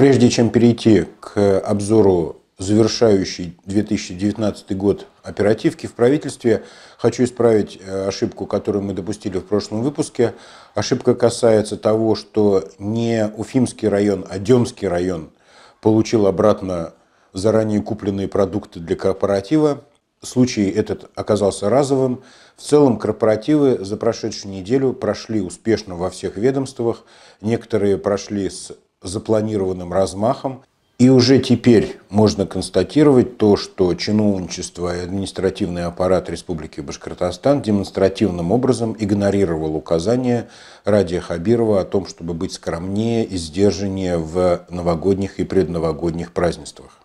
Прежде чем перейти к обзору завершающей 2019 год оперативки в правительстве, хочу исправить э, ошибку, которую мы допустили в прошлом выпуске. Ошибка касается того, что не Уфимский район, а Демский район получил обратно заранее купленные продукты для корпоратива. Случай этот оказался разовым. В целом корпоративы за прошедшую неделю прошли успешно во всех ведомствах. Некоторые прошли с запланированным размахом. И уже теперь можно констатировать то, что чиновничество и административный аппарат Республики Башкортостан демонстративным образом игнорировал указания Радия Хабирова о том, чтобы быть скромнее и сдержаннее в новогодних и предновогодних празднествах.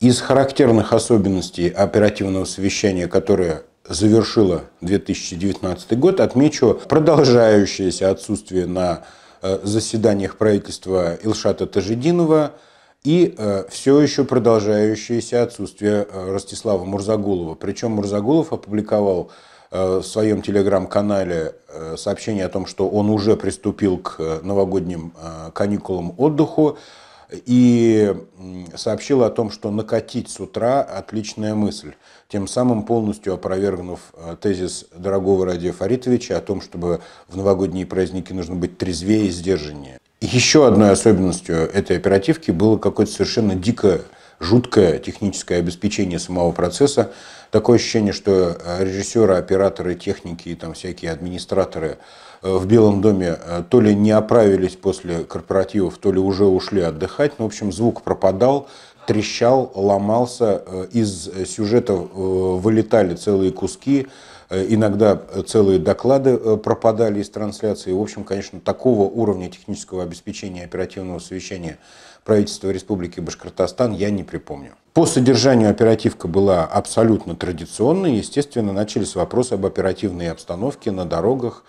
Из характерных особенностей оперативного совещания, которое завершила 2019 год, отмечу продолжающееся отсутствие на э, заседаниях правительства Илшата Тажидинова и э, все еще продолжающееся отсутствие э, Ростислава Мурзагулова. Причем Мурзагулов опубликовал в своем телеграм-канале сообщение о том, что он уже приступил к новогодним каникулам отдыху и сообщила о том, что накатить с утра – отличная мысль, тем самым полностью опровергнув э, тезис дорогого Радия Фаритовича о том, чтобы в новогодние праздники нужно быть трезвее и сдержаннее. Еще одной особенностью этой оперативки было какое-то совершенно дикое жуткое техническое обеспечение самого процесса. Такое ощущение, что э, режиссеры, операторы, техники и там всякие администраторы Э, в Белом доме э, то ли не оправились после корпоративов, то ли уже ушли отдыхать. Ну, в общем, звук пропадал, трещал, ломался. Э, из сюжета вылетали целые куски. Иногда целые доклады пропадали из трансляции. В общем, конечно, такого уровня технического обеспечения оперативного совещания правительства Республики Башкортостан я не припомню. По содержанию оперативка была абсолютно традиционной. Естественно, начались вопросы об оперативной обстановке на дорогах,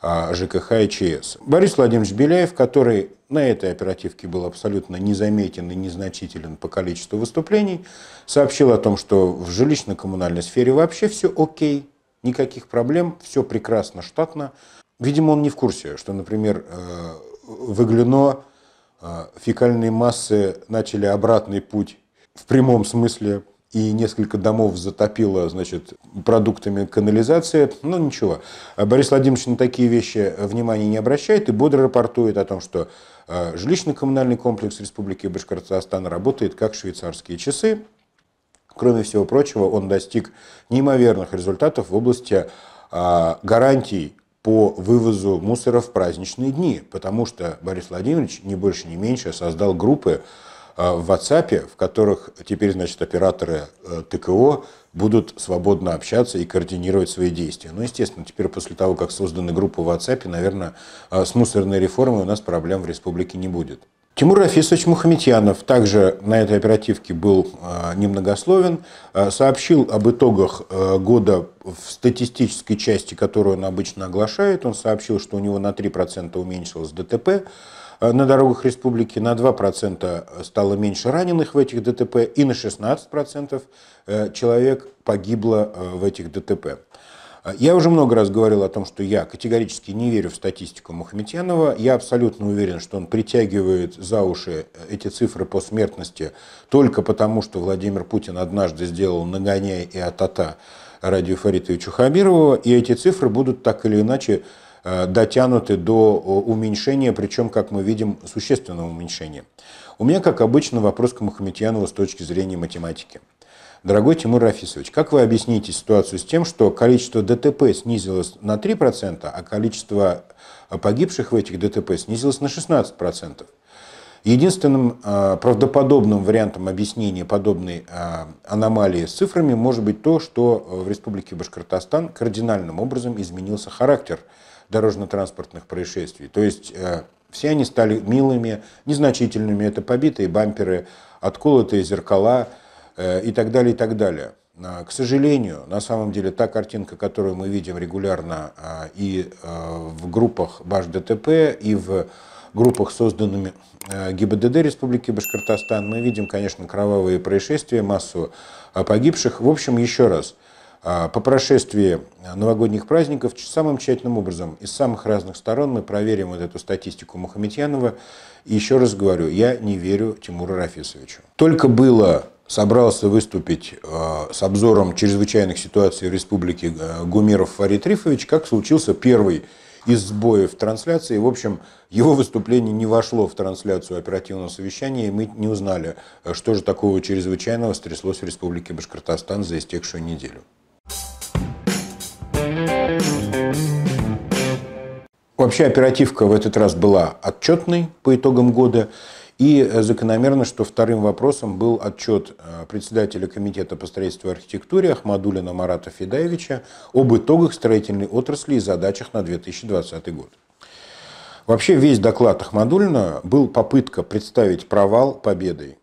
а, ЖКХ и ЧС. Борис Владимирович Беляев, который на этой оперативке был абсолютно незаметен и незначителен по количеству выступлений, сообщил о том, что в жилищно-коммунальной сфере вообще все окей, никаких проблем, все прекрасно, штатно. Видимо, он не в курсе, что, например, э, выглено э, фекальные массы начали обратный путь в прямом смысле и несколько домов затопило значит, продуктами канализации. Ну, ничего. Борис Владимирович на такие вещи э, внимания не обращает и бодро рапортует о том, что э, жилищно-коммунальный комплекс Республики Башкортостан работает как швейцарские часы. Кроме всего прочего, он достиг неимоверных результатов в области э, гарантий по вывозу мусора в праздничные дни, потому что Борис Владимирович, не больше, не меньше, создал группы а, в WhatsApp, в которых теперь, значит, операторы э, ТКО будут свободно общаться и координировать свои действия. Ну, естественно, теперь после того, как созданы группы в WhatsApp, наверное, а, с мусорной реформой у нас проблем в республике не будет. Тимур Рафисович Мухаметьянов также на этой оперативке был а, немногословен, сообщил об итогах года в статистической части, которую он обычно оглашает. Он сообщил, что у него на 3% уменьшилось ДТП, Э, на дорогах республики на 2% э, стало меньше раненых в этих ДТП и на 16% э, человек погибло в этих ДТП. Я уже много раз говорил о том, что я категорически не верю в статистику Мухаметьянова. Я абсолютно уверен, что он притягивает за уши эти цифры по смертности только потому, что Владимир Путин однажды сделал нагоняй и атата Радию Фаритовичу Хабирову, и эти цифры будут так или иначе Э, дотянуты до уменьшения, причем, как мы видим, существенного уменьшения. У меня, как обычно, вопрос к Мухаметьянову с точки зрения математики. Дорогой Тимур Рафисович, как вы объясните ситуацию с тем, что количество ДТП снизилось на 3%, а количество э, погибших в этих ДТП снизилось на 16%? Единственным э, правдоподобным вариантом объяснения подобной аномалии с цифрами может быть то, что в Республике Башкортостан кардинальным образом изменился характер дорожно-транспортных происшествий. То есть э, все они стали милыми, незначительными. Это побитые бамперы, отколотые зеркала э, и так далее, и так далее. А, к сожалению, на самом деле та картинка, которую мы видим регулярно а, и э, в группах БАШ ДТП, и в группах, созданными ГИБДД Республики Башкортостан, мы видим, конечно, кровавые происшествия, массу а, погибших. В общем, еще раз – а, по прошествии новогодних праздников самым тщательным образом из самых разных сторон мы проверим вот эту статистику Мухаметьянова. И еще раз говорю, я не верю Тимуру Рафисовичу. Только было собрался выступить а, с обзором чрезвычайных ситуаций в республике а, Гумеров Фарид Рифович, как случился первый из сбоев трансляции. В общем, его выступление не вошло в трансляцию оперативного совещания, и мы не узнали, что же такого чрезвычайного стряслось в Республике Башкортостан за истекшую неделю. Вообще оперативка в этот раз была отчетной по итогам года. И э, закономерно, что вторым вопросом был отчет э, председателя Комитета по строительству и архитектуре Ахмадулина Марата Федаевича об итогах строительной отрасли и задачах на 2020 год. Вообще весь доклад Ахмадулина был попытка представить провал победой.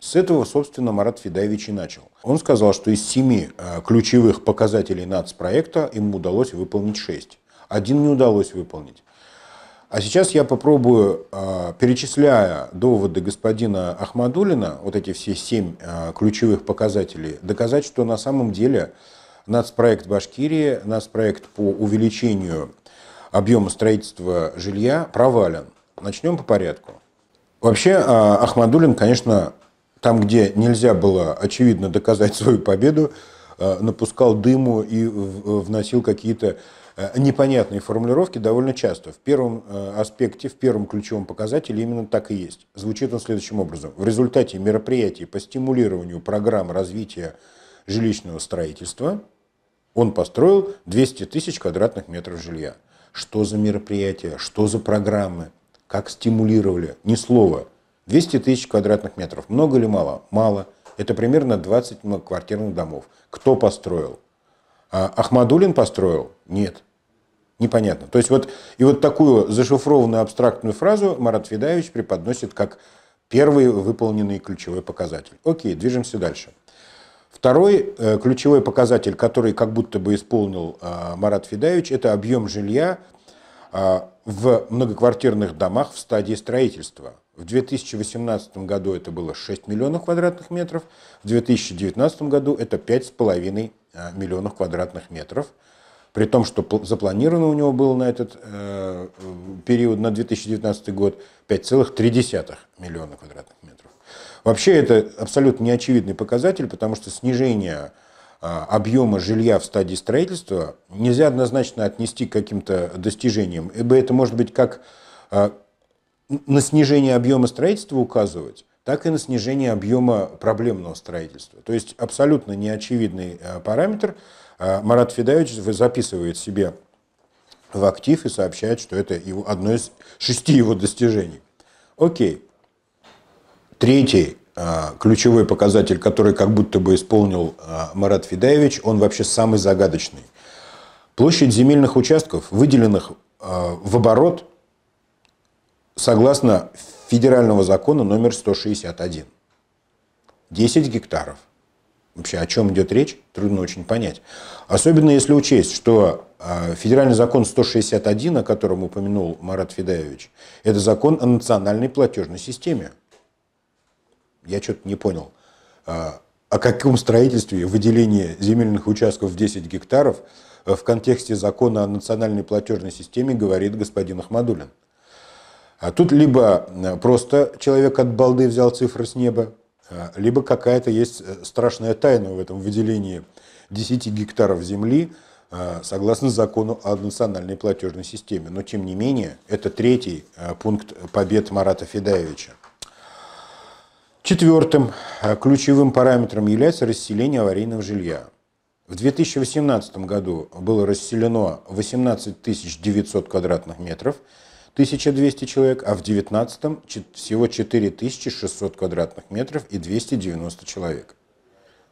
С этого, собственно, Марат Федаевич и начал. Он сказал, что из семи э, ключевых показателей нацпроекта ему удалось выполнить шесть. Один не удалось выполнить. А сейчас я попробую, а, перечисляя доводы господина Ахмадулина, вот эти все семь а, ключевых показателей, доказать, что на самом деле нацпроект Башкирии, нацпроект по увеличению объема строительства жилья провален. Начнем по порядку. Вообще, а, Ахмадулин, конечно, там, где нельзя было очевидно доказать свою победу, напускал дыму и вносил какие-то Э, непонятные формулировки довольно часто. В первом э, аспекте, в первом ключевом показателе именно так и есть. Звучит он следующим образом. В результате мероприятий по стимулированию программ развития жилищного строительства он построил 200 тысяч квадратных метров жилья. Что за мероприятия, что за программы, как стимулировали, ни слова. 200 тысяч квадратных метров. Много или мало? Мало. Это примерно 20 квартирных домов. Кто построил? А Ахмадулин построил? Нет. Непонятно. То есть вот, и вот такую зашифрованную абстрактную фразу Марат Федаевич преподносит как первый выполненный ключевой показатель. Окей, движемся дальше. Второй э, ключевой показатель, который как будто бы исполнил э, Марат Федаевич, это объем жилья э, в многоквартирных домах в стадии строительства. В 2018 году это было 6 миллионов квадратных метров, в 2019 году это 5,5 Э, миллионов квадратных метров, при том, что запланировано у него было на этот э, период, на 2019 год, 5,3 миллиона квадратных метров. Вообще это абсолютно неочевидный показатель, потому что снижение э, объема жилья в стадии строительства нельзя однозначно отнести к каким-то достижениям. Ибо это может быть как э, на снижение объема строительства указывать, так и на снижение объема проблемного строительства. То есть абсолютно неочевидный э, параметр. Э, Марат Федаевич записывает себе в актив и сообщает, что это его, одно из шести его достижений. Окей. Третий э, ключевой показатель, который как будто бы исполнил Марат Федаевич, он вообще самый загадочный. Площадь земельных участков, выделенных в оборот, согласно федерального закона номер 161. 10 гектаров. Вообще, о чем идет речь, трудно очень понять. Особенно если учесть, что а, федеральный закон 161, о котором упомянул Марат Федаевич, это закон о национальной платежной системе. Я что-то не понял. А, о каком строительстве выделение земельных участков в 10 гектаров в контексте закона о национальной платежной системе говорит господин Ахмадулин? А тут либо э, просто человек от балды взял цифры с неба, а, либо какая-то есть э, страшная тайна в этом выделении 10 гектаров земли а, согласно закону о национальной платежной системе. Но, тем не менее, это третий э, пункт побед Марата Федаевича. Четвертым ключевым параметром является расселение аварийного жилья. В 2018 году было расселено 18 900 квадратных метров, 1200 человек, а в 19-м всего 4600 квадратных метров и 290 человек.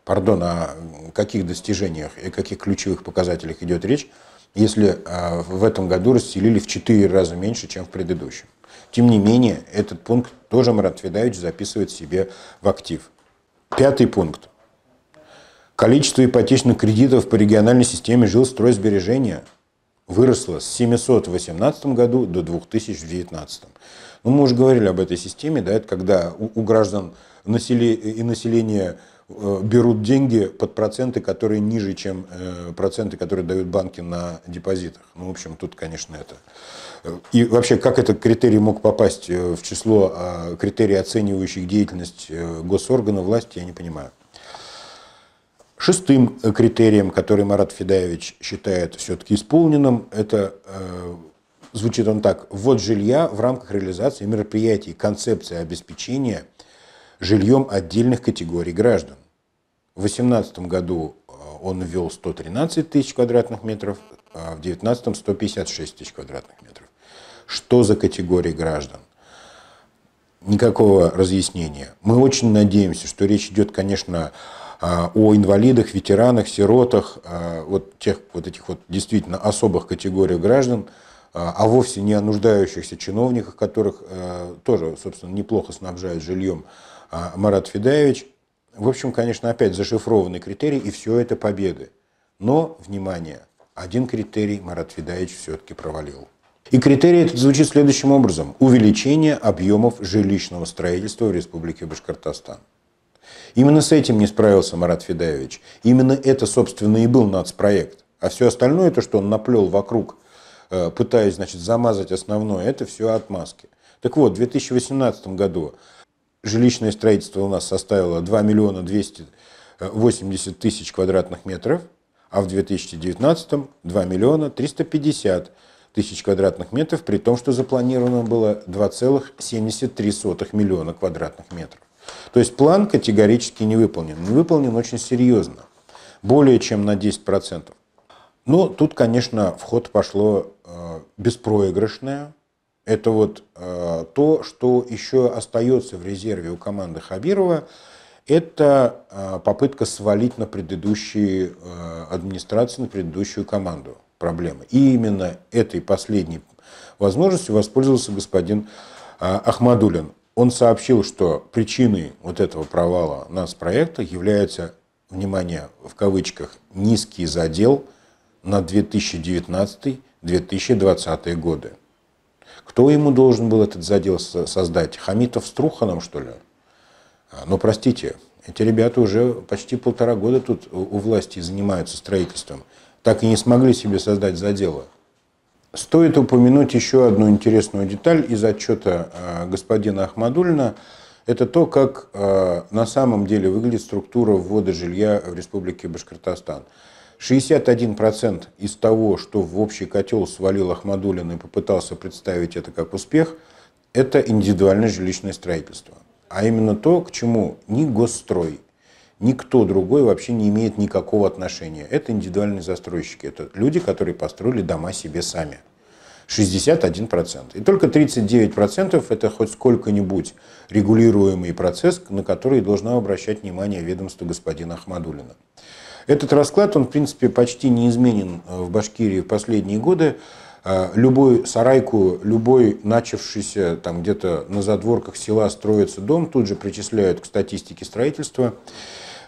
Пардон, о а, каких достижениях и каких ключевых показателях идет речь, если а, в этом году расселили в 4 раза меньше, чем в предыдущем. Тем не менее, этот пункт тоже Марат Федорович записывает себе в актив. Пятый пункт. Количество ипотечных кредитов по региональной системе жилстройсбережения – выросла с 700 в 2018 году до 2019. Ну, мы уже говорили об этой системе, да, это когда у, у граждан насели, и население э, берут деньги под проценты, которые ниже, чем э, проценты, которые дают банки на депозитах. Ну, в общем, тут, конечно, это... Э, и вообще, как этот критерий мог попасть э, в число э, критерий, оценивающих деятельность э, госоргана власти, я не понимаю. Шестым э, критерием, который Марат Федаевич считает все-таки исполненным, это э, звучит он так, вот жилья в рамках реализации мероприятий концепция обеспечения жильем отдельных категорий граждан. В 2018 году э, он ввел 113 тысяч квадратных метров, а в 2019 156 тысяч квадратных метров. Что за категории граждан? Никакого разъяснения. Мы очень надеемся, что речь идет, конечно, о а, о инвалидах, ветеранах, сиротах, а, вот тех вот этих вот действительно особых категорий граждан, а, а вовсе не о нуждающихся чиновниках, которых тоже, собственно, неплохо снабжают жильем Марат Федаевич. В общем, конечно, опять зашифрованный критерий, и все это победы. Но, внимание, один критерий Марат Федаевич все-таки провалил. И критерий этот звучит следующим образом. Увеличение объемов жилищного строительства в Республике Башкортостан. Именно с этим не справился Марат Федаевич. Именно это, собственно, и был нацпроект. А все остальное, то, что он наплел вокруг, э, пытаясь значит, замазать основное, это все отмазки. Так вот, в 2018 году жилищное строительство у нас составило 2 миллиона 280 э, тысяч квадратных метров, а в 2019 2 миллиона 350 тысяч квадратных метров, при том, что запланировано было 2,73 миллиона квадратных метров. То есть план категорически не выполнен. Не выполнен очень серьезно. Более чем на 10%. Но тут, конечно, вход ход пошло э, беспроигрышное. Это вот э, то, что еще остается в резерве у команды Хабирова. Это э, попытка свалить на предыдущие администрацию, на предыдущую команду проблемы. И именно этой последней возможностью воспользовался господин Ахмадулин. Он сообщил, что причиной вот этого провала нас проекта является, внимание, в кавычках, низкий задел на 2019-2020 годы. Кто ему должен был этот задел создать? Хамитов с Труханом, что ли? А, Но ну, простите, эти ребята уже почти полтора года тут у власти занимаются строительством. Так и не смогли себе создать задело. Стоит упомянуть еще одну интересную деталь из отчета э, господина Ахмадульна. Это то, как э, на самом деле выглядит структура ввода жилья в Республике Башкортостан. 61% из того, что в общий котел свалил Ахмадулин и попытался представить это как успех, это индивидуальное жилищное строительство. А именно то, к чему ни госстрой, никто другой вообще не имеет никакого отношения. Это индивидуальные застройщики, это люди, которые построили дома себе сами. 61%. И только 39% это хоть сколько-нибудь регулируемый процесс, на который должна обращать внимание ведомство господина Ахмадулина. Этот расклад, он, в принципе, почти не изменен э, в Башкирии в последние годы. Э, любой сарайку, любой начавшийся там где-то на задворках села строится дом, тут же причисляют к статистике строительства.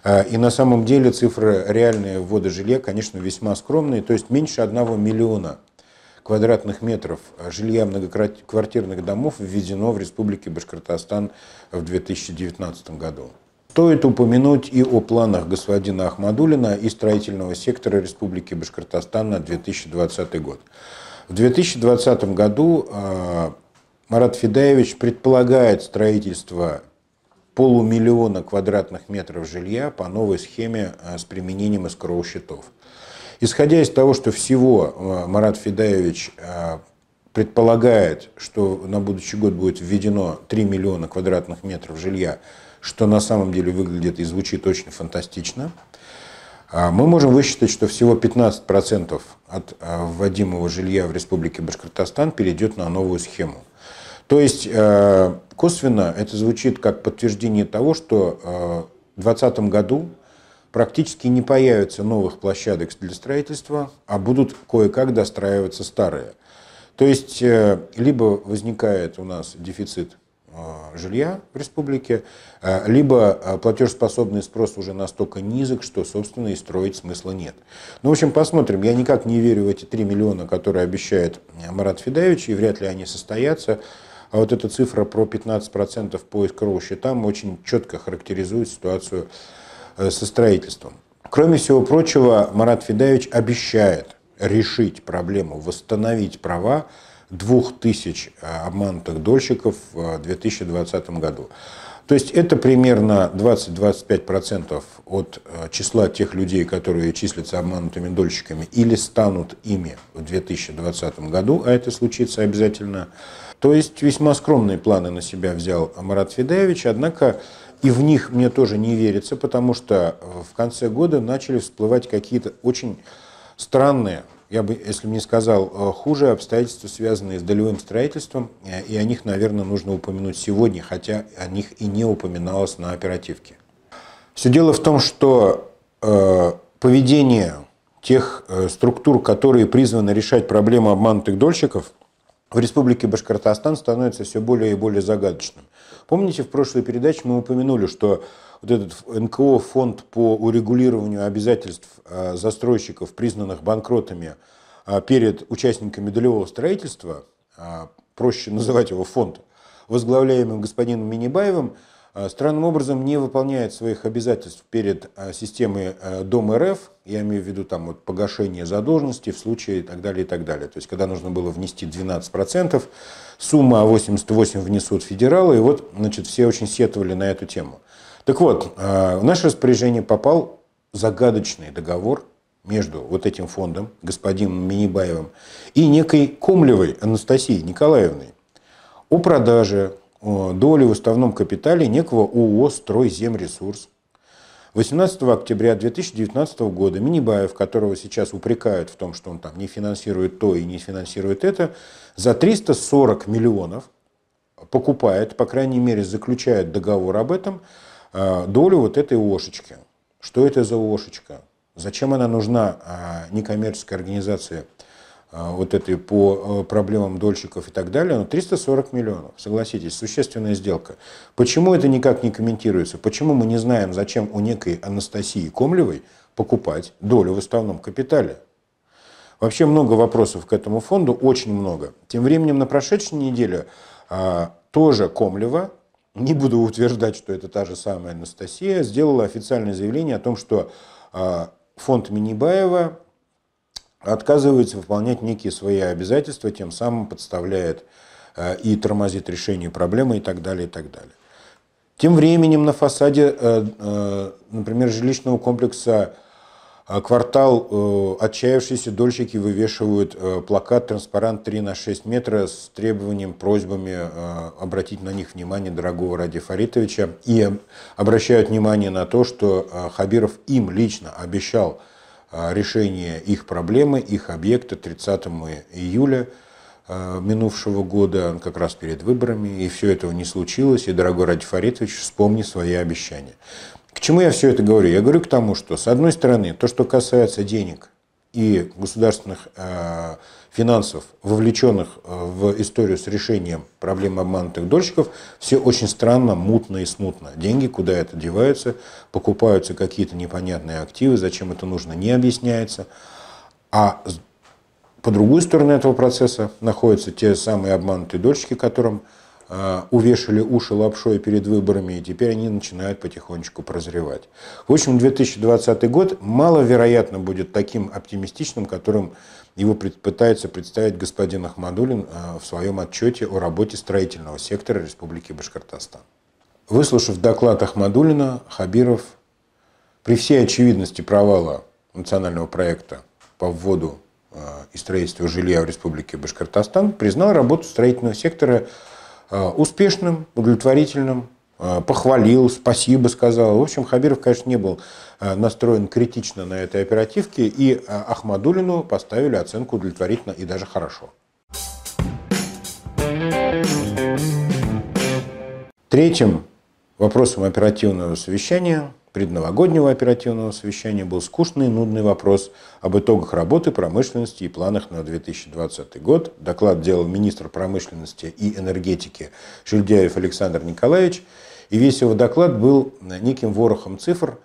А, и на самом деле цифры реальные ввода жилья, конечно, весьма скромные, то есть меньше 1 миллиона квадратных метров жилья многоквартирных домов введено в Республике Башкортостан в 2019 году. Стоит упомянуть и о планах господина Ахмадулина и строительного сектора Республики Башкортостан на 2020 год. В 2020 году а, Марат Федаевич предполагает строительство полумиллиона квадратных метров жилья по новой схеме э, с применением escrow-счетов. Исходя из того, что всего э, Марат Федаевич э, предполагает, что на будущий год будет введено 3 миллиона квадратных метров жилья, что на самом деле выглядит и звучит очень фантастично, мы можем высчитать, что всего 15% от вводимого жилья в Республике Башкортостан перейдет на новую схему. То есть э, косвенно это звучит как подтверждение того, что э, в 2020 году практически не появится новых площадок для строительства, а будут кое-как достраиваться старые. То есть э, либо возникает у нас дефицит жилья в республике, либо платежеспособный спрос уже настолько низок, что, собственно, и строить смысла нет. Ну, в общем, посмотрим. Я никак не верю в эти 3 миллиона, которые обещает Марат Федаевич, и вряд ли они состоятся. А вот эта цифра про 15% по искровым счетам очень четко характеризует ситуацию э, со строительством. Кроме всего прочего, Марат Федаевич обещает решить проблему, восстановить права 2000 э, обманутых дольщиков в 2020 э, году. То есть это примерно 20-25% от числа тех людей, которые числятся обманутыми дольщиками или станут ими в 2020 году, а это случится обязательно, то есть весьма скромные планы на себя взял Марат Федеевич, однако и в них мне тоже не верится, потому что э, в конце года начали всплывать какие-то очень странные, я бы, если бы не сказал, э, хуже обстоятельства, связанные с долевым строительством, э, и о них, наверное, нужно упомянуть сегодня, хотя о них и не упоминалось на оперативке. Все дело в том, что э, поведение тех э, структур, которые призваны решать проблему обманутых дольщиков – в Республике Башкортостан становится все более и более загадочным. Помните, в прошлой передаче мы упомянули, что вот этот НКО, фонд по урегулированию обязательств э, застройщиков, признанных банкротами э, перед участниками долевого строительства, э, проще называть его фонд, возглавляемым господином Минибаевым, а, странным образом не выполняет своих обязательств перед а, системой а, Дом РФ, я имею в виду там вот погашение задолженности в случае и так далее, и так далее. То есть, когда нужно было внести 12%, сумма 88 внесут федералы, и вот, значит, все очень сетовали на эту тему. Так вот, в наше распоряжение попал загадочный договор между вот этим фондом, господином Минибаевым, и некой Комлевой Анастасией Николаевной о продаже долю в уставном капитале некого ООО «Стройземресурс». 18 октября 2019 года Минибаев, которого сейчас упрекают в том, что он там не финансирует то и не финансирует это, за 340 миллионов покупает, по крайней мере, заключает договор об этом, э, долю вот этой ошечки. Что это за ошечка? Зачем она нужна а, некоммерческой организации – а, вот этой по э, проблемам дольщиков и так далее, но ну, 340 миллионов, согласитесь, существенная сделка. Почему это никак не комментируется? Почему мы не знаем, зачем у некой Анастасии Комлевой покупать долю в уставном капитале? Вообще много вопросов к этому фонду, очень много. Тем временем на прошедшей неделе а, тоже Комлева, не буду утверждать, что это та же самая Анастасия, сделала официальное заявление о том, что а, фонд Минибаева отказывается выполнять некие свои обязательства, тем самым подставляет э, и тормозит решение проблемы и так далее, и так далее. Тем временем на фасаде, э, э, например, жилищного комплекса квартал отчаявшиеся дольщики вывешивают плакат «Транспарант 3 на 6 метра» с требованием, просьбами обратить на них внимание дорогого Ради Фаритовича и обращают внимание на то, что Хабиров им лично обещал – а, решения их проблемы, их объекта 30 июля а, минувшего года, как раз перед выборами, и все этого не случилось, и, дорогой Ради Фаритович, вспомни свои обещания. К чему я все это говорю? Я говорю к тому, что, с одной стороны, то, что касается денег – и государственных э, финансов, вовлеченных э, в историю с решением проблемы обманутых дольщиков, все очень странно, мутно и смутно. Деньги куда это деваются, покупаются какие-то непонятные активы, зачем это нужно, не объясняется. А по другую сторону этого процесса находятся те самые обманутые дольщики, которым Э, увешали уши лапшой перед выборами, и теперь они начинают потихонечку прозревать. В общем, 2020 год маловероятно будет таким оптимистичным, которым его пытается представить господин Ахмадулин э, в своем отчете о работе строительного сектора Республики Башкортостан. Выслушав доклад Ахмадулина, Хабиров при всей очевидности провала национального проекта по вводу э, и строительству жилья в Республике Башкортостан признал работу строительного сектора Э, успешным, удовлетворительным, э, похвалил, спасибо сказал. В общем, Хабиров, конечно, не был э, настроен критично на этой оперативке, и Ахмадулину поставили оценку удовлетворительно и даже хорошо. Третьим вопросом оперативного совещания предновогоднего оперативного совещания был скучный и нудный вопрос об итогах работы промышленности и планах на 2020 год. Доклад делал министр промышленности и энергетики Шельдяев Александр Николаевич. И весь его доклад был неким ворохом цифр,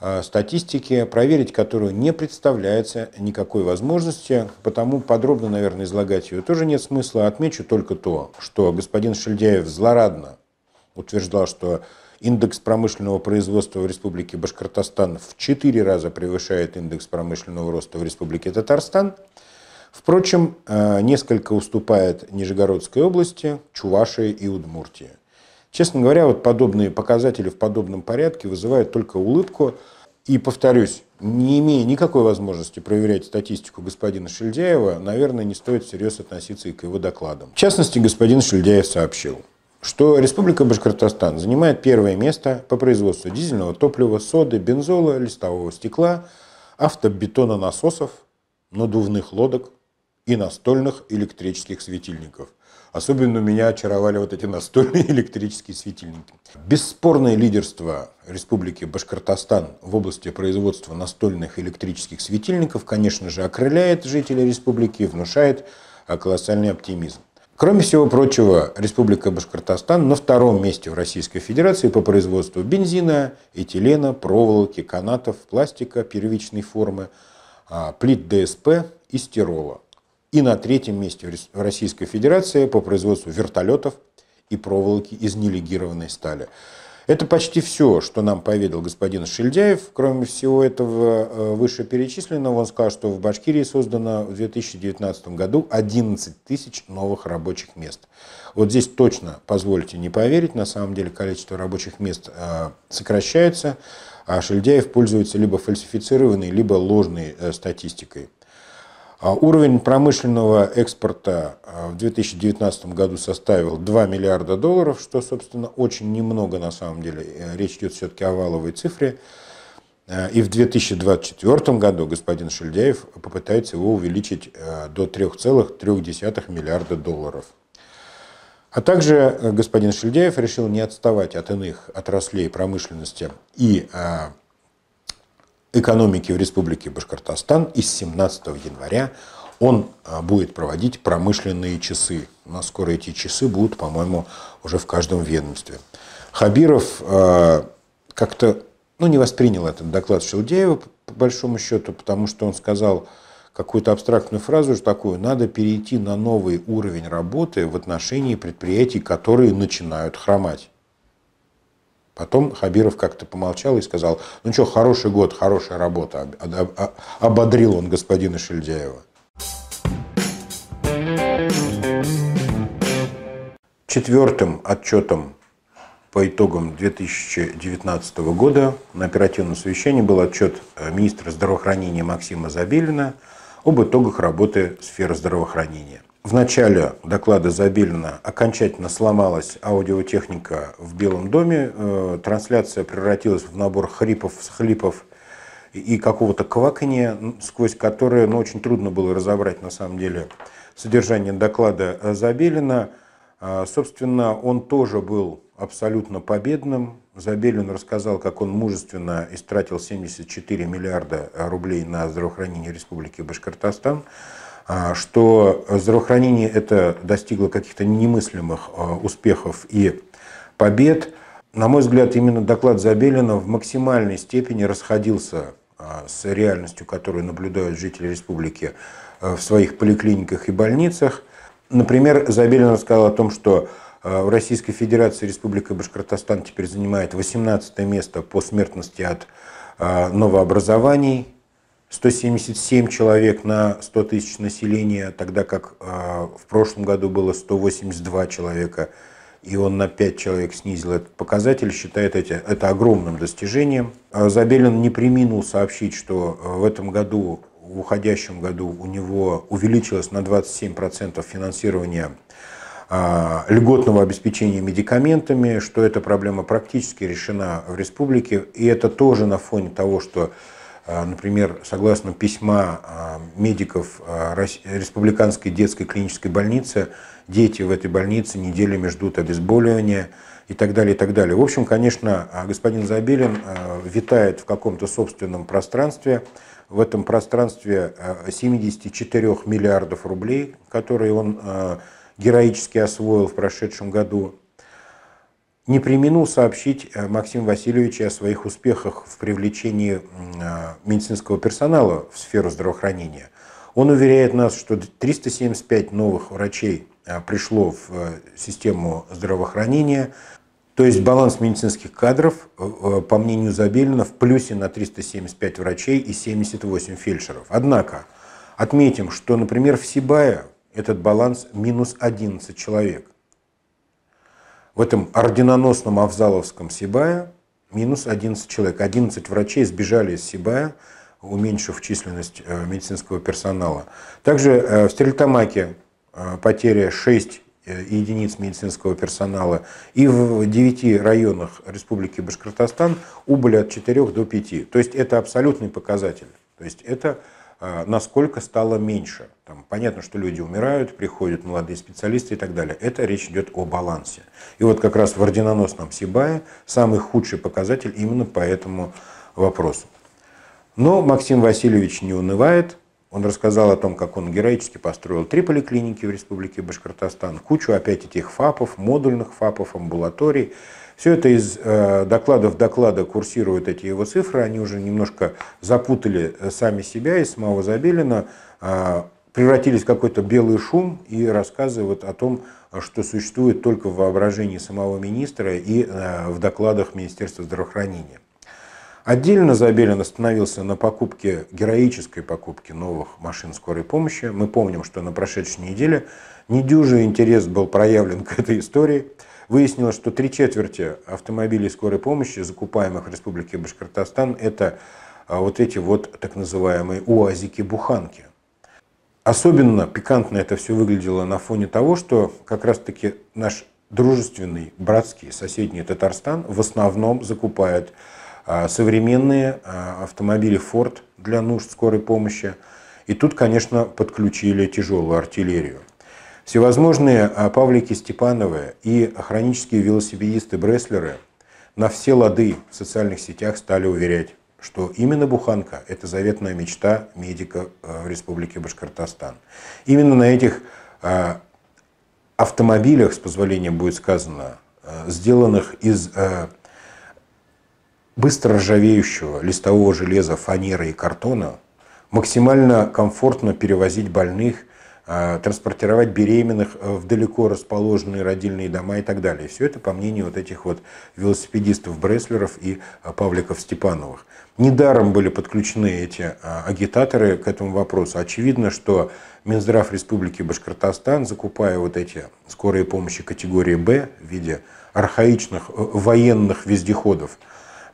э, статистики, проверить которую не представляется никакой возможности, потому подробно, наверное, излагать ее тоже нет смысла. Отмечу только то, что господин Шельдяев злорадно утверждал, что Индекс промышленного производства в Республике Башкортостан в 4 раза превышает индекс промышленного роста в Республике Татарстан. Впрочем, э, несколько уступает Нижегородской области, Чувашии и Удмуртии. Честно говоря, вот подобные показатели в подобном порядке вызывают только улыбку. И повторюсь, не имея никакой возможности проверять статистику господина Шельдяева, наверное, не стоит всерьез относиться и к его докладам. В частности, господин Шельдяев сообщил – что Республика Башкортостан занимает первое место по производству дизельного топлива, соды, бензола, листового стекла, автобетона, насосов, надувных лодок и настольных электрических светильников. Особенно меня очаровали вот эти настольные электрические светильники. Бесспорное лидерство Республики Башкортостан в области производства настольных электрических светильников, конечно же, окрыляет жителей республики и внушает колоссальный оптимизм. Кроме всего прочего, Республика Башкортостан на втором месте в Российской Федерации по производству бензина, этилена, проволоки, канатов, пластика первичной формы, а, плит ДСП и стирола. И на третьем месте в Российской Федерации по производству вертолетов и проволоки из нелегированной стали. Это почти все, что нам поведал господин Шильдяев. Кроме всего этого э, вышеперечисленного, он сказал, что в Башкирии создано в 2019 году 11 тысяч новых рабочих мест. Вот здесь точно, позвольте не поверить, на самом деле количество рабочих мест э, сокращается, а Шильдяев пользуется либо фальсифицированной, либо ложной э, статистикой. А, уровень промышленного экспорта а, в 2019 году составил 2 миллиарда долларов, что, собственно, очень немного на самом деле. Э, речь идет все-таки о валовой цифре. Э, и в 2024 году господин Шельдяев попытается его увеличить э, до 3,3 миллиарда долларов. А также господин Шельдяев решил не отставать от иных отраслей промышленности и а, экономики в Республике Башкортостан и с 17 января он а, будет проводить промышленные часы. У нас скоро эти часы будут, по-моему, уже в каждом ведомстве. Хабиров э, как-то ну, не воспринял этот доклад Шелдеева, по большому счету, потому что он сказал какую-то абстрактную фразу же такую, надо перейти на новый уровень работы в отношении предприятий, которые начинают хромать. Потом Хабиров как-то помолчал и сказал, ну что, хороший год, хорошая работа. Ободрил он господина Шельдяева. Четвертым отчетом по итогам 2019 года на оперативном совещании был отчет э, министра здравоохранения Максима Забелина об итогах работы сферы здравоохранения. В начале доклада Забелина окончательно сломалась аудиотехника в Белом доме. Э, трансляция превратилась в набор хрипов, схлипов и какого-то квакания, сквозь которое ну, очень трудно было разобрать на самом деле содержание доклада Забелина. Э, собственно, он тоже был абсолютно победным. Забелин рассказал, как он мужественно истратил 74 миллиарда рублей на здравоохранение Республики Башкортостан. А, что здравоохранение это достигло каких-то немыслимых а, успехов и побед. На мой взгляд, именно доклад Забелина в максимальной степени расходился а, с реальностью, которую наблюдают жители республики в своих поликлиниках и больницах. Например, Забелин рассказал о том, что в Российской Федерации Республика Башкортостан теперь занимает 18 место по смертности от новообразований 177 человек на 100 тысяч населения, тогда как а, в прошлом году было 182 человека, и он на 5 человек снизил этот показатель, считает эти, это огромным достижением. А Забелин не приминул сообщить, что а, в этом году, в уходящем году у него увеличилось на 27% финансирование льготного обеспечения медикаментами, что эта проблема практически решена в республике, и это тоже на фоне того, что а, например, согласно письма а, медиков а, Республиканской детской клинической больницы, дети в этой больнице неделями ждут обезболивания и так далее, и так далее. В общем, конечно, господин Забелин витает в каком-то собственном пространстве, в этом пространстве 74 миллиардов рублей, которые он героически освоил в прошедшем году, не применил сообщить э, Максим Васильевич о своих успехах в привлечении э, медицинского персонала в сферу здравоохранения. Он уверяет нас, что 375 новых врачей э, пришло в систему здравоохранения, то есть баланс медицинских кадров, по мнению Забелина, в плюсе на 375 врачей и 78 фельдшеров. Однако отметим, что, например, в Сибае этот баланс минус 11 человек в этом орденоносном Авзаловском Сибая минус 11 человек. 11 врачей сбежали из Сибая, уменьшив численность э, медицинского персонала. Также э, в Стрельтамаке э, потеря 6 единиц медицинского персонала. И в 9 районах Республики Башкортостан убыли от 4 до 5. То есть это абсолютный показатель. То есть это а, насколько стало меньше. Там понятно, что люди умирают, приходят молодые специалисты и так далее. Это речь идет о балансе. И вот как раз в орденоносном Сибае самый худший показатель именно по этому вопросу. Но Максим Васильевич не унывает, он рассказал о том, как он героически построил три поликлиники в Республике Башкортостан, кучу опять этих ФАПов, модульных ФАПов, амбулаторий. Все это из э, докладов доклада курсируют эти его цифры. Они уже немножко запутали э, сами себя и самого Забелина, э, превратились в какой-то белый шум и рассказывают о том, что существует только в воображении самого министра и э, в докладах Министерства здравоохранения. Отдельно Забелин остановился на покупке, героической покупке новых машин скорой помощи. Мы помним, что на прошедшей неделе недюжий интерес был проявлен к этой истории. Выяснилось, что три четверти автомобилей скорой помощи, закупаемых в Республике Башкортостан, это а, вот эти вот так называемые уазики-буханки. Особенно пикантно это все выглядело на фоне того, что как раз-таки наш дружественный, братский, соседний Татарстан в основном закупает а, современные а, автомобили Ford для нужд скорой помощи. И тут, конечно, подключили тяжелую артиллерию. Всевозможные а, Павлики Степановы и хронические велосипедисты-бреслеры на все лады в социальных сетях стали уверять, что именно Буханка – это заветная мечта медика в Республике Башкортостан. Именно на этих автомобилях, с позволением будет сказано, сделанных из быстро ржавеющего листового железа, фанеры и картона, максимально комфортно перевозить больных, э, транспортировать беременных э, в далеко расположенные родильные дома и так далее. Все это по мнению вот этих вот велосипедистов Бреслеров и э, Павликов Степановых. Недаром были подключены эти агитаторы к этому вопросу. Очевидно, что Минздрав Республики Башкортостан, закупая вот эти скорые помощи категории «Б» в виде архаичных военных вездеходов,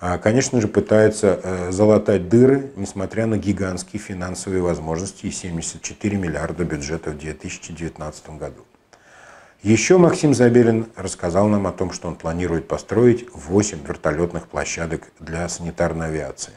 а, конечно же, пытается э, залатать дыры, несмотря на гигантские финансовые возможности и 74 миллиарда бюджета в 2019 году. Еще Максим Забелин рассказал нам о том, что он планирует построить 8 вертолетных площадок для санитарной авиации.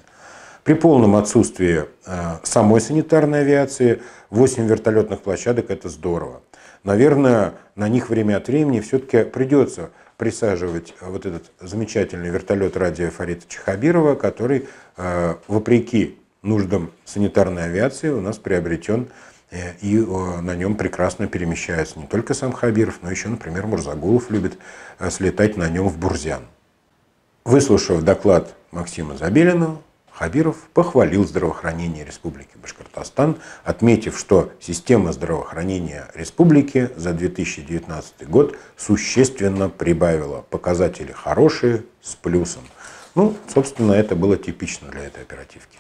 При полном отсутствии э, самой санитарной авиации 8 вертолетных площадок – это здорово. Наверное, на них время от времени все-таки придется – присаживать вот этот замечательный вертолет радио Фарита Чехабирова, который, э, вопреки нуждам санитарной авиации, у нас приобретен э, и э, на нем прекрасно перемещается не только сам Хабиров, но еще, например, Мурзагулов любит слетать на нем в Бурзян. Выслушав доклад Максима Забелина, Хабиров похвалил здравоохранение Республики Башкортостан, отметив, что система здравоохранения республики за 2019 год существенно прибавила. Показатели хорошие, с плюсом. Ну, собственно, это было типично для этой оперативки.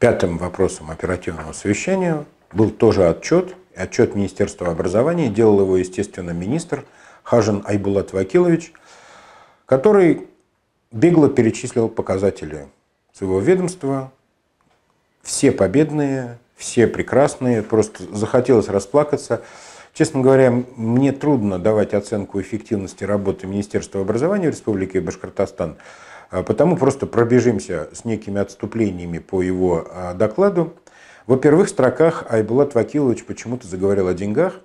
Пятым вопросом оперативного совещания был тоже отчет. Отчет Министерства образования делал его, естественно, министр Хажин Айбулат Вакилович – который бегло перечислил показатели своего ведомства, все победные, все прекрасные, просто захотелось расплакаться. Честно говоря, мне трудно давать оценку эффективности работы Министерства образования Республики Башкортостан, а потому просто пробежимся с некими отступлениями по его а, докладу. Во первых строках Айбулат Вакилович почему-то заговорил о деньгах,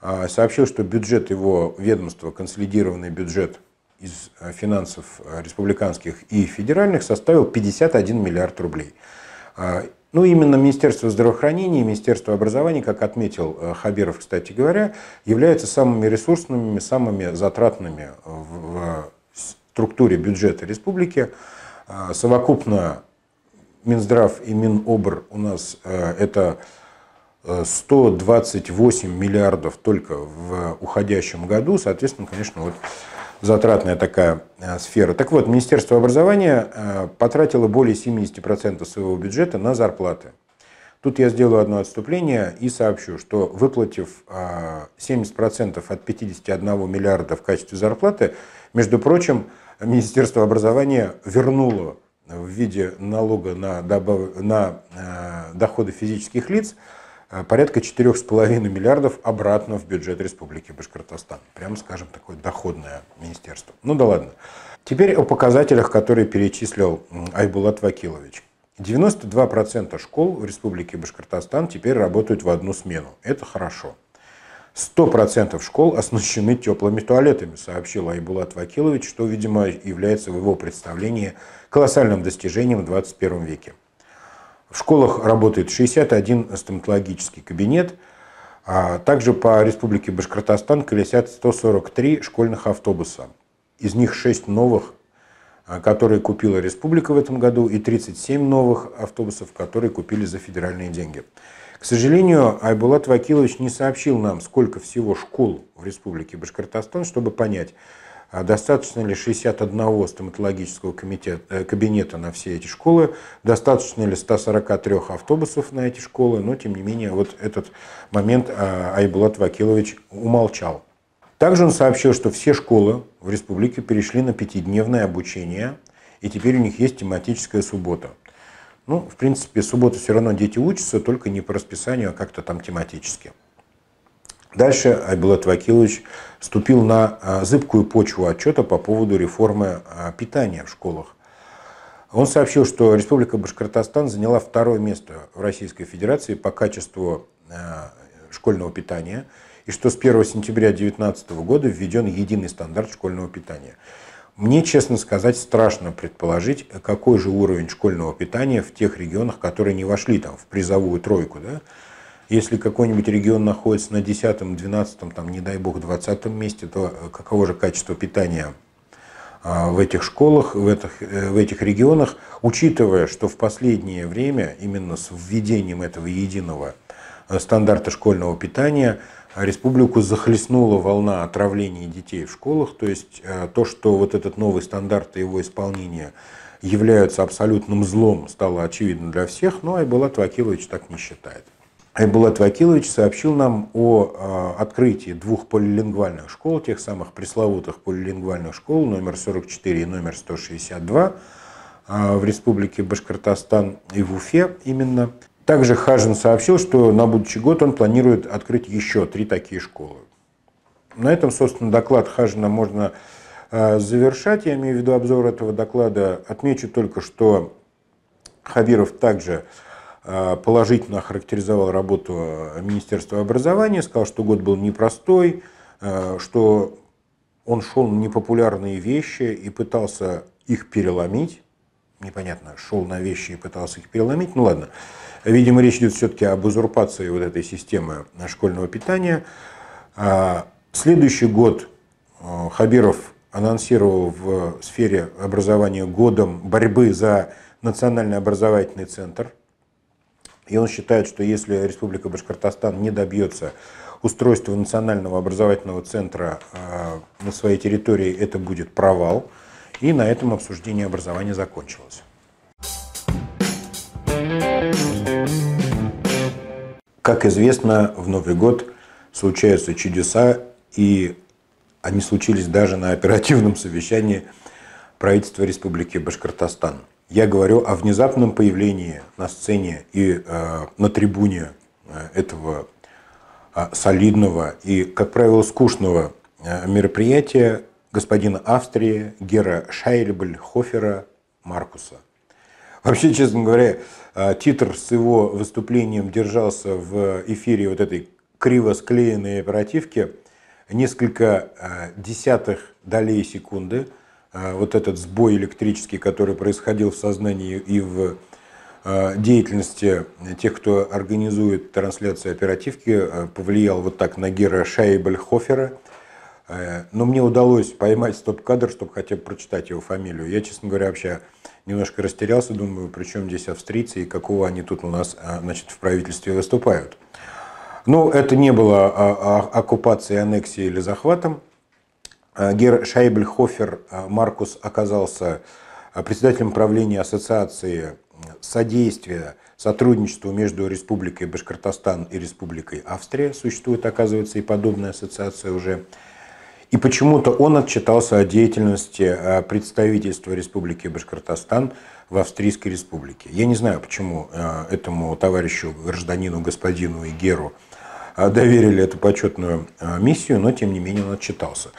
а, сообщил, что бюджет его ведомства, консолидированный бюджет – из э, финансов э, республиканских и федеральных составил 51 миллиард рублей. А, ну, именно Министерство здравоохранения и Министерство образования, как отметил э, Хабиров, кстати говоря, являются самыми ресурсными, самыми затратными в структуре бюджета республики. А, совокупно Минздрав и Минобр у нас это 128 миллиардов только в уходящем году. Соответственно, конечно, вот затратная такая э, сфера. Так вот, Министерство образования э, потратило более 70% своего бюджета на зарплаты. Тут я сделаю одно отступление и сообщу, что выплатив 70% э, от 51 миллиарда в качестве зарплаты, между прочим, Министерство образования вернуло в виде налога на, добав... на доходы физических лиц – Э, порядка 4,5 миллиардов обратно в бюджет Республики Башкортостан. Прямо скажем, такое доходное министерство. Ну да ладно. Теперь о показателях, которые перечислил Айбулат Вакилович. 92% школ в Республике Башкортостан теперь работают в одну смену. Это хорошо. 100% школ оснащены теплыми туалетами, сообщил Айбулат Вакилович, что, видимо, является в его представлении колоссальным достижением в 21 веке. В школах работает 61 стоматологический кабинет. А также по республике Башкортостан колесят 143 школьных автобуса. Из них 6 новых, а, которые купила республика в этом году, и 37 новых автобусов, которые купили за федеральные деньги. К сожалению, Айбулат Вакилович не сообщил нам, сколько всего школ в республике Башкортостан, чтобы понять, а достаточно ли 61 стоматологического комитета, э, кабинета на все эти школы, достаточно ли 143 автобусов на эти школы, но тем не менее вот этот момент а, Айбулат Вакилович умолчал. Также он сообщил, что все школы в республике перешли на пятидневное обучение, и теперь у них есть тематическая суббота. Ну, в принципе, субботу все равно дети учатся, только не по расписанию, а как-то там тематически. Дальше Айбулат Вакилович вступил на а, зыбкую почву отчета по поводу реформы а, питания в школах. Он сообщил, что Республика Башкортостан заняла второе место в Российской Федерации по качеству а, школьного питания и что с 1 сентября 2019 года введен единый стандарт школьного питания. Мне, честно сказать, страшно предположить, какой же уровень школьного питания в тех регионах, которые не вошли там, в призовую тройку, да, если какой-нибудь регион находится на 10, 12, там, не дай бог, 20 месте, то э, каково же качество питания а, в этих школах, в этих, э, в этих регионах, учитывая, что в последнее время именно с введением этого единого э, стандарта школьного питания республику захлестнула волна отравления детей в школах, то есть то, что вот этот новый стандарт и его исполнение являются абсолютным злом, стало очевидно для всех, но Айбулат Вакилович так не считает. Айбулат Вакилович сообщил нам о а, открытии двух полилингвальных школ, тех самых пресловутых полилингвальных школ номер 44 и номер 162 а, в республике Башкортостан и в Уфе именно. Также Хажин сообщил, что на будущий год он планирует открыть еще три такие школы. На этом, собственно, доклад Хажина можно а, завершать. Я имею в виду обзор этого доклада. Отмечу только, что Хабиров также Э, положительно охарактеризовал работу э, Министерства образования, сказал, что год был непростой, э, что он шел на непопулярные вещи и пытался их переломить. Непонятно, шел на вещи и пытался их переломить. Ну ладно. Видимо, речь идет все-таки об узурпации вот этой системы школьного питания. А, следующий год Хабиров анонсировал в сфере образования годом борьбы за национальный образовательный центр – и он считает, что если Республика Башкортостан не добьется устройства национального образовательного центра а, на своей территории, это будет провал. И на этом обсуждение образования закончилось. Как известно, в Новый год случаются чудеса, и они случились даже на оперативном совещании правительства Республики Башкортостан – я говорю о внезапном появлении на сцене и э, на трибуне э, этого э, солидного и, как правило, скучного э, мероприятия господина Австрии Гера Шайльбль-Хофера Маркуса. Вообще, честно говоря, э, титр с его выступлением держался в эфире вот этой криво склеенной оперативки несколько десятых долей секунды – Э, вот этот сбой электрический, который происходил в сознании и в э, деятельности тех, кто организует трансляцию оперативки, э, повлиял вот так на Гера Шайбельхофера. Но мне удалось поймать стоп-кадр, чтобы хотя бы прочитать его фамилию. Я, честно говоря, вообще немножко растерялся, думаю, при чем здесь австрийцы и какого они тут у нас значит, в правительстве выступают. Но это не было а, а, оккупацией, аннексией или захватом. Э, Гер Шайбельхофер э, Маркус оказался э, председателем правления Ассоциации содействия сотрудничеству между Республикой Башкортостан и Республикой Австрия. Существует, оказывается, и подобная ассоциация уже. И почему-то он отчитался о деятельности представительства Республики Башкортостан в Австрийской Республике. Я не знаю, почему этому товарищу, гражданину, господину Игеру доверили эту почетную миссию, но тем не менее он отчитался.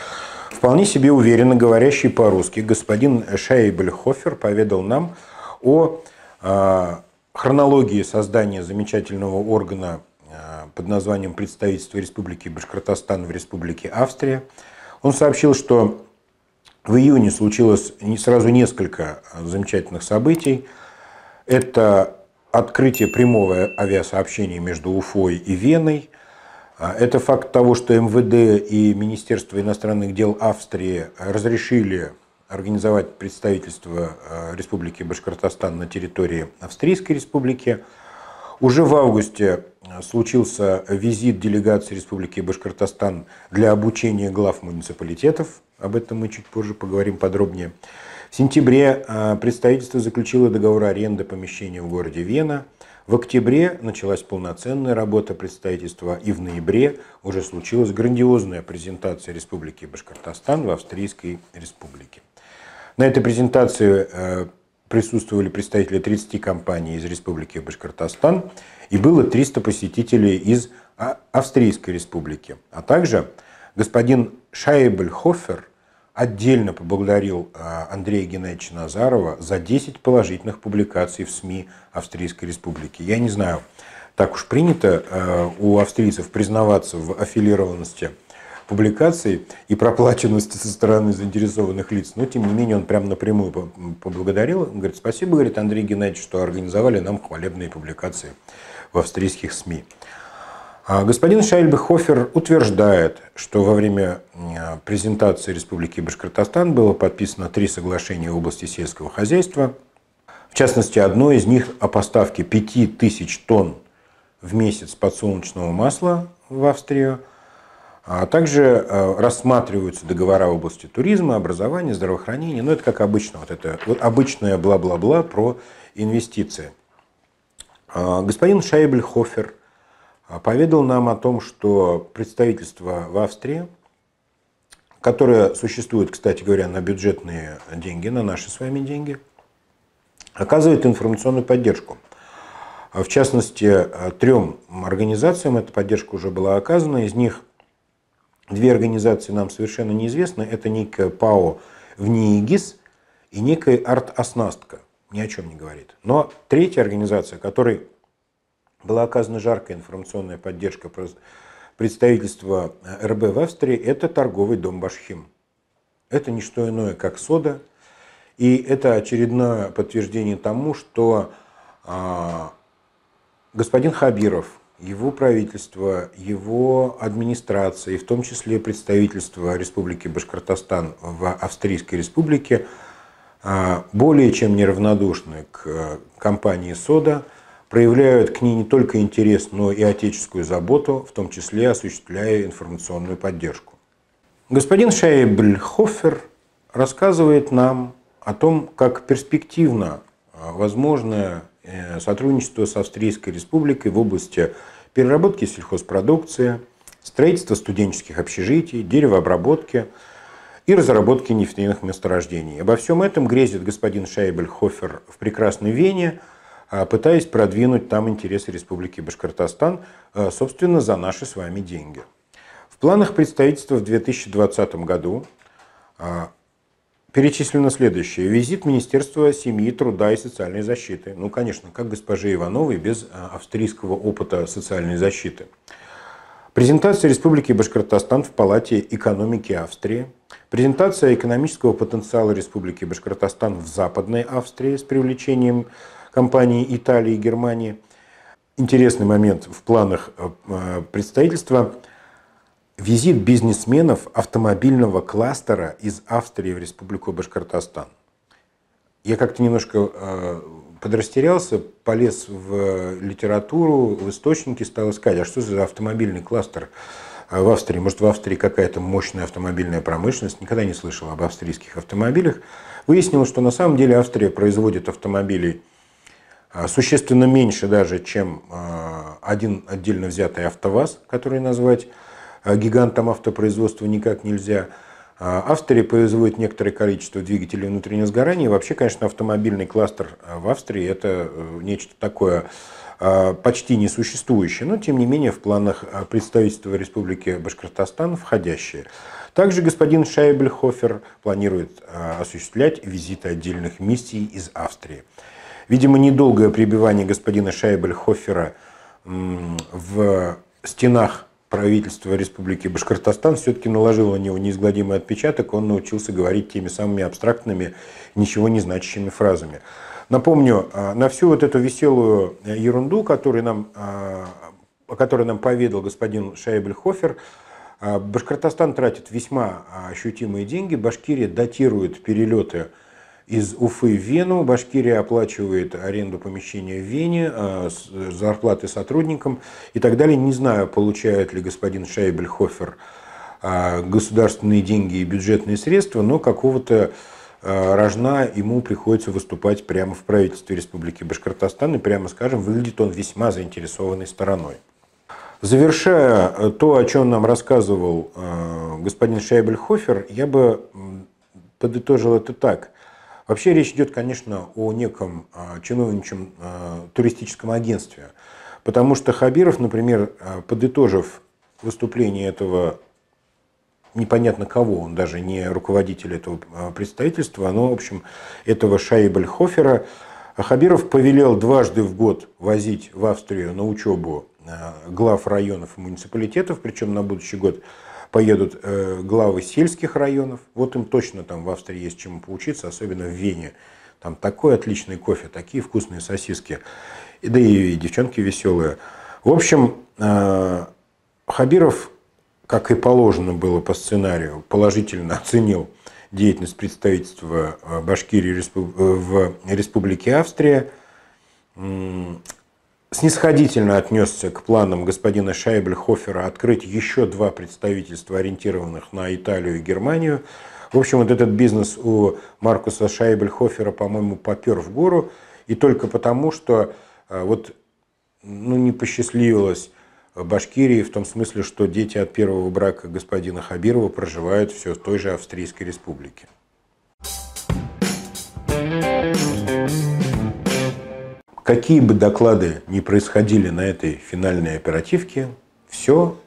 Вполне себе уверенно говорящий по-русски господин Шейбельхофер поведал нам о а, хронологии создания замечательного органа а, под названием «Представительство Республики Башкортостан в Республике Австрия». Он сообщил, что в июне случилось не сразу несколько замечательных событий. Это открытие прямого авиасообщения между Уфой и Веной, а, это факт того, что МВД и Министерство иностранных дел Австрии разрешили организовать представительство а, Республики Башкортостан на территории Австрийской Республики. Уже в августе а, случился визит делегации Республики Башкортостан для обучения глав муниципалитетов. Об этом мы чуть позже поговорим подробнее. В сентябре представительство заключило договор аренды помещения в городе Вена. В октябре началась полноценная работа представительства, и в ноябре уже случилась грандиозная презентация Республики Башкортостан в Австрийской Республике. На этой презентации э, присутствовали представители 30 компаний из Республики Башкортостан, и было 300 посетителей из а-, Австрийской Республики, а также господин Шайбельхофер – отдельно поблагодарил э, Андрея Геннадьевича Назарова за 10 положительных публикаций в СМИ Австрийской Республики. Я не знаю, так уж принято э, у австрийцев признаваться в аффилированности публикаций и проплаченности со стороны заинтересованных лиц, но тем не менее он прям напрямую поблагодарил. Он говорит, спасибо, говорит Андрей Геннадьевич, что организовали нам хвалебные публикации в австрийских СМИ. А господин Шайльбехофер утверждает, что во время э, презентации Республики Башкортостан было подписано три соглашения в области сельского хозяйства. В частности, одно из них о поставке 5000 тонн в месяц подсолнечного масла в Австрию. А также э, рассматриваются договора в области туризма, образования, здравоохранения. Но ну, это как обычно, вот это вот обычное бла-бла-бла про инвестиции. А, господин Шайбельхофер – а поведал нам о том, что представительство в Австрии, которое существует, кстати говоря, на бюджетные деньги, на наши с вами деньги, оказывает информационную поддержку. В частности, трем организациям эта поддержка уже была оказана. Из них две организации нам совершенно неизвестны. Это некая ПАО в НИИГИС и некая арт-оснастка. Ни о чем не говорит. Но третья организация, которой была оказана жаркая информационная поддержка представительства э, РБ в Австрии, это торговый дом Башхим. Это не что иное, как сода. И это очередное подтверждение тому, что а, господин Хабиров, его правительство, его администрация, и в том числе представительство Республики Башкортостан в Австрийской Республике, а, более чем неравнодушны к э, компании «Сода», проявляют к ней не только интерес, но и отеческую заботу, в том числе осуществляя информационную поддержку. Господин Шайбельхофер рассказывает нам о том, как перспективно а, возможное э, сотрудничество с Австрийской Республикой в области переработки сельхозпродукции, строительства студенческих общежитий, деревообработки и разработки нефтяных месторождений. Обо всем этом грезит господин Шайбельхофер в прекрасной Вене – а, пытаясь продвинуть там интересы Республики Башкортостан, а, собственно, за наши с вами деньги. В планах представительства в 2020 году а, перечислено следующее. Визит Министерства семьи, труда и социальной защиты. Ну, конечно, как госпожи Ивановой без австрийского опыта социальной защиты. Презентация Республики Башкортостан в Палате экономики Австрии. Презентация экономического потенциала Республики Башкортостан в Западной Австрии с привлечением компании Италии и Германии. Интересный момент в планах э, представительства – визит бизнесменов автомобильного кластера из Австрии в Республику Башкортостан. Я как-то немножко э, подрастерялся, полез в э, литературу, в источники, стал искать, а что за автомобильный кластер в Австрии? Может, в Австрии какая-то мощная автомобильная промышленность? Никогда не слышал об австрийских автомобилях. Выяснилось, что на самом деле Австрия производит автомобили а существенно меньше даже, чем а, один отдельно взятый АвтоВАЗ, который назвать а, гигантом автопроизводства никак нельзя. Австрия производит некоторое количество двигателей внутреннего сгорания. И вообще, конечно, автомобильный кластер в Австрии – это э, нечто такое почти несуществующее, но, тем не менее, в планах представительства Республики Башкортостан входящее. Также господин Шайбельхофер планирует осуществлять визиты отдельных миссий из Австрии. Видимо, недолгое пребывание господина Шайбельхофера в стенах правительства Республики Башкортостан все-таки наложило на него неизгладимый отпечаток, он научился говорить теми самыми абстрактными, ничего не значащими фразами. Напомню, а, на всю вот эту веселую э, ерунду, которую нам, а, о которой нам поведал господин Шайбельхофер, а, Башкортостан тратит весьма ощутимые деньги, Башкирия датирует перелеты из Уфы в Вену. Башкирия оплачивает аренду помещения в Вене, а, э, зарплаты сотрудникам и так далее. Не знаю, получает ли господин Шайбельхофер а, государственные деньги и бюджетные средства, но какого-то а, рожна ему приходится выступать прямо в правительстве Республики Башкортостан, и прямо скажем, выглядит он весьма заинтересованной стороной. Завершая э, то, о чем нам рассказывал э, господин Шайбельхофер, я бы подытожил это так – Вообще речь идет, конечно, о неком а, чиновничьем а, туристическом агентстве, потому что Хабиров, например, а, подытожив выступление этого непонятно кого, он даже не руководитель этого представительства, но, в общем, этого Шайбельхофера, Хабиров повелел дважды в год возить в Австрию на учебу глав районов и муниципалитетов, причем на будущий год поедут э, главы сельских районов. Вот им точно там в Австрии есть чему поучиться, особенно в Вене. Там такой отличный кофе, такие вкусные сосиски. И, да и, и девчонки веселые. В общем, э, Хабиров, как и положено было по сценарию, положительно оценил деятельность представительства э, Башкирии э, в Республике Австрия снисходительно отнесся к планам господина шайбль открыть еще два представительства, ориентированных на Италию и Германию. В общем, вот этот бизнес у Маркуса шайбль по-моему, попер в гору. И только потому, что а, вот ну, не посчастливилось Башкирии в том смысле, что дети от первого брака господина Хабирова проживают все в той же Австрийской республике. thank you Какие бы доклады ни происходили на этой финальной оперативке, все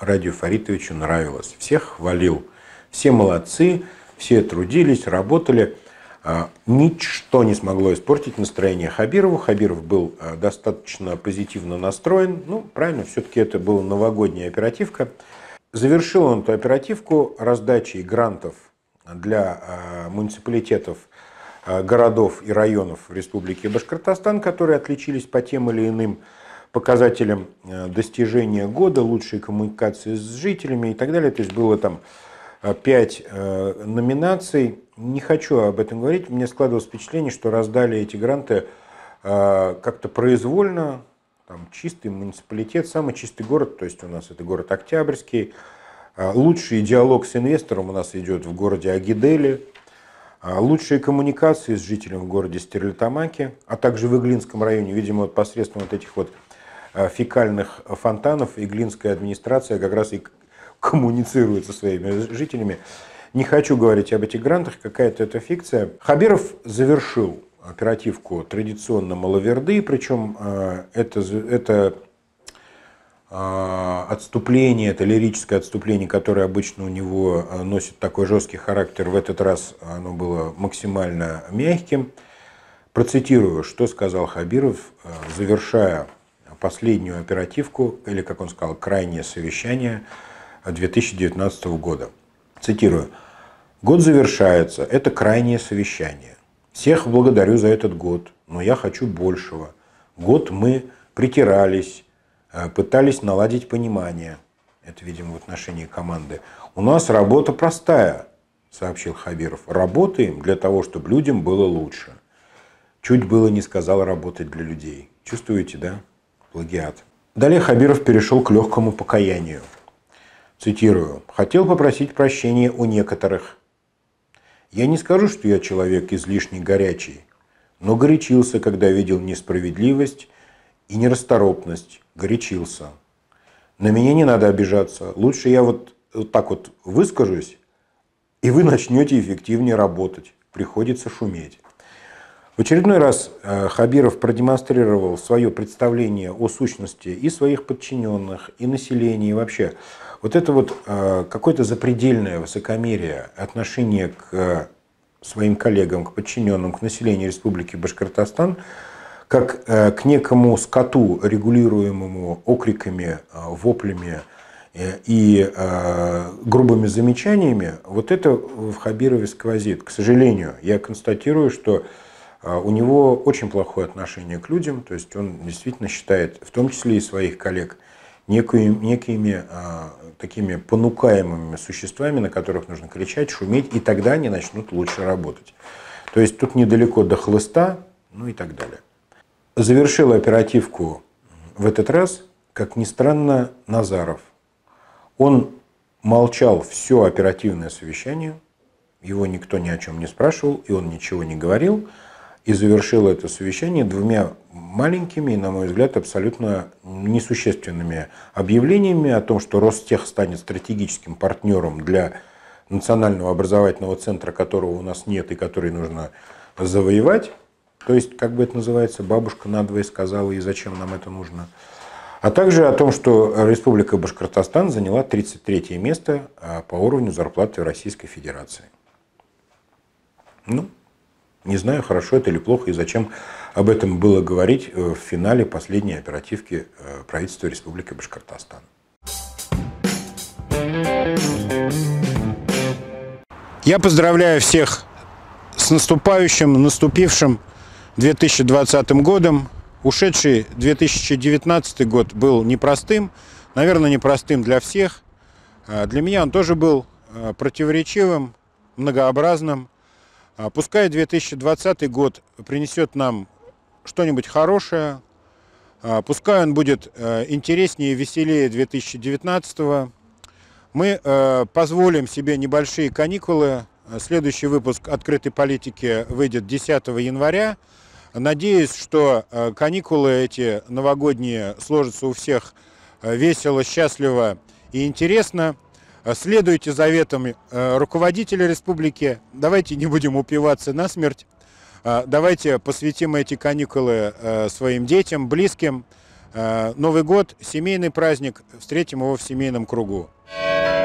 Радио Фаритовичу нравилось. Всех хвалил. Все молодцы, все трудились, работали. А, ничто не смогло испортить настроение Хабирову. Хабиров был а, достаточно позитивно настроен. Ну, правильно, все-таки это была новогодняя оперативка. Завершил он эту оперативку раздачей грантов для а, муниципалитетов – Э, городов и районов Республики Башкортостан, которые отличились по тем или иным показателям э, достижения года, лучшие коммуникации с жителями и так далее. То есть было там э, пять номинаций. Не хочу об этом говорить. Мне складывалось впечатление, что раздали эти гранты как-то произвольно. Там чистый муниципалитет, самый чистый город, то есть у нас это город Октябрьский. Лучший диалог с инвестором у нас идет в городе Агидели, а лучшие коммуникации с жителями в городе Стерлитамаки, а также в Иглинском районе, видимо, вот посредством вот этих вот а, фекальных фонтанов Иглинская администрация как раз и коммуницирует со своими жителями. Не хочу говорить об этих грантах, какая-то это фикция. Хабиров завершил оперативку традиционно маловерды, причем а, это, это а, отступление, это лирическое отступление, которое обычно у него а, носит такой жесткий характер, в этот раз оно было максимально мягким. Процитирую, что сказал Хабиров, а, завершая последнюю оперативку, или, как он сказал, крайнее совещание 2019 года. Цитирую. «Год завершается, это крайнее совещание. Всех благодарю за этот год, но я хочу большего. Год мы притирались, Э, пытались наладить понимание. Это, видимо, в отношении команды. У нас работа простая, сообщил Хабиров. Работаем для того, чтобы людям было лучше. Чуть было не сказал работать для людей. Чувствуете, да? Плагиат. Далее Хабиров перешел к легкому покаянию. Цитирую. «Хотел попросить прощения у некоторых. Я не скажу, что я человек излишне горячий, но горячился, когда видел несправедливость и нерасторопность, горячился. На меня не надо обижаться. Лучше я вот, вот так вот выскажусь, и вы начнете эффективнее работать. Приходится шуметь. В очередной раз э, Хабиров продемонстрировал свое представление о сущности и своих подчиненных, и населения, и вообще. Вот это вот э, какое-то запредельное высокомерие, отношение к своим коллегам, к подчиненным, к населению Республики Башкортостан – как э, к некому скоту, регулируемому окриками, э, воплями э, и грубыми замечаниями, вот это в Хабирове сквозит. К сожалению, я констатирую, что у него очень плохое отношение к людям, то есть он действительно считает, в том числе и своих коллег, некими, некими а, такими понукаемыми существами, на которых нужно кричать, шуметь, и тогда они начнут лучше работать. То есть тут недалеко до хлыста, ну и так далее. Завершил оперативку в этот раз, как ни странно, Назаров. Он молчал все оперативное совещание, его никто ни о чем не спрашивал, и он ничего не говорил, и завершил это совещание двумя маленькими и, на мой взгляд, абсолютно несущественными объявлениями о том, что Ростех станет стратегическим партнером для национального образовательного центра, которого у нас нет и который нужно завоевать, то есть, как бы это называется, бабушка надвое сказала, и зачем нам это нужно. А также о том, что Республика Башкортостан заняла 33 место а, по уровню зарплаты в Российской Федерации. Ну, не знаю, хорошо это или плохо, и зачем об этом было говорить э, в финале последней оперативки э, правительства Республики Башкортостан. Я поздравляю всех с наступающим, наступившим 2020 годом. Ушедший 2019 год был непростым, наверное, непростым для всех. А, для меня он тоже был а, противоречивым, многообразным. А, пускай 2020 год принесет нам что-нибудь хорошее, пускай он будет интереснее и веселее 2019 -го. Мы позволим себе небольшие каникулы. Следующий выпуск «Открытой политики» выйдет 10 января. Надеюсь, что э, каникулы эти новогодние сложатся у всех э, весело, счастливо и интересно. Э, следуйте заветам руководителя республики. Давайте не будем упиваться на смерть. Давайте посвятим эти каникулы своим детям, близким. Новый год, семейный праздник. Встретим его в семейном кругу. Thank